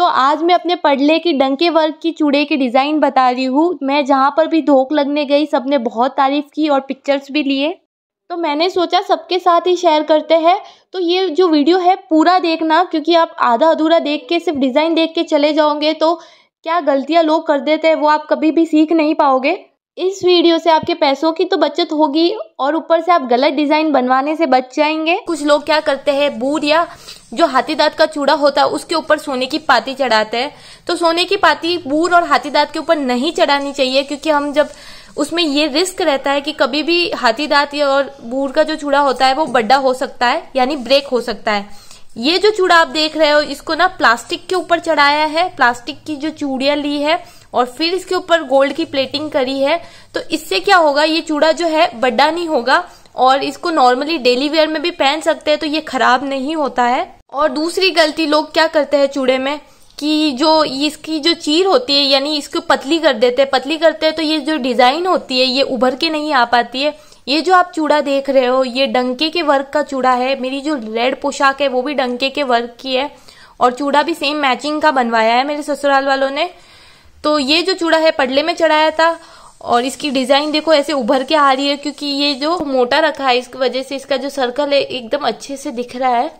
तो आज मैं अपने पडले की डंके वर्क की चूड़े की डिज़ाइन बता रही हूँ मैं जहाँ पर भी धोख लगने गई सब ने बहुत तारीफ़ की और पिक्चर्स भी लिए तो मैंने सोचा सबके साथ ही शेयर करते हैं तो ये जो वीडियो है पूरा देखना क्योंकि आप आधा अधूरा देख के सिर्फ डिज़ाइन देख के चले जाओगे तो क्या गलतियाँ लोग कर देते हैं वो आप कभी भी सीख नहीं पाओगे इस वीडियो से आपके पैसों की तो बचत होगी और ऊपर से आप गलत डिज़ाइन बनवाने से बच जाएंगे कुछ लोग क्या करते हैं बूढ़ या जो हाथी दांत का चूड़ा होता है उसके ऊपर सोने की पाती चढ़ाते हैं तो सोने की पाती बूढ़ और हाथी दांत के ऊपर नहीं चढ़ानी चाहिए क्योंकि हम जब उसमें ये रिस्क रहता है कि कभी भी हाथी दांत और बूढ़ का जो चूड़ा होता है वो बड्डा हो सकता है यानी ब्रेक हो सकता है ये जो चूड़ा आप देख रहे हो इसको ना प्लास्टिक के ऊपर चढ़ाया है प्लास्टिक की जो चूड़िया ली है और फिर इसके ऊपर गोल्ड की प्लेटिंग करी है तो इससे क्या होगा ये चूड़ा जो है बड़ा नहीं होगा और इसको नॉर्मली डेली वेयर में भी पहन सकते हैं तो ये खराब नहीं होता है और दूसरी गलती लोग क्या करते हैं चूड़े में कि जो इसकी जो चीर होती है यानी इसको पतली कर देते हैं पतली करते हैं तो ये जो डिजाइन होती है ये उभर के नहीं आ पाती है ये जो आप चूड़ा देख रहे हो ये डंके के वर्क का चूड़ा है मेरी जो रेड पोशाक है वो भी डंके के वर्क की है और चूड़ा भी सेम मैचिंग का बनवाया है मेरे ससुराल वालों ने तो ये जो चूड़ा है पडले में चढ़ाया था और इसकी डिजाइन देखो ऐसे उभर के आ रही है क्योंकि ये जो मोटा रखा है इसकी वजह से इसका जो सर्कल है एकदम अच्छे से दिख रहा है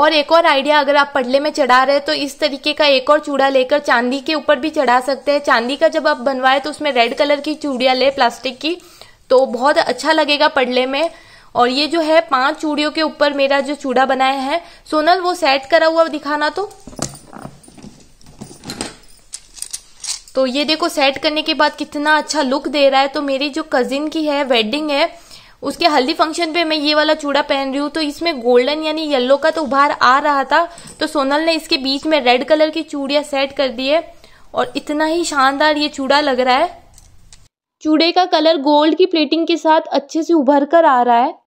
और एक और आइडिया अगर आप पडले में चढ़ा रहे हैं तो इस तरीके का एक और चूड़ा लेकर चांदी के ऊपर भी चढ़ा सकते हैं चांदी का जब आप बनवाए तो उसमें रेड कलर की चूड़िया ले प्लास्टिक की तो बहुत अच्छा लगेगा पडले में और ये जो है पांच चूड़ियों के ऊपर मेरा जो चूड़ा बनाया है सोनल वो सेट करा हुआ दिखाना तो तो ये देखो सेट करने के बाद कितना अच्छा लुक दे रहा है तो मेरी जो कजिन की है वेडिंग है उसके हल्दी फंक्शन पे मैं ये वाला चूड़ा पहन रही हूँ तो इसमें गोल्डन यानी येलो का तो उभार आ रहा था तो सोनल ने इसके बीच में रेड कलर की चूड़िया सेट कर दी है और इतना ही शानदार ये चूड़ा लग रहा है चूड़े का कलर गोल्ड की प्लेटिंग के साथ अच्छे से उभर कर आ रहा है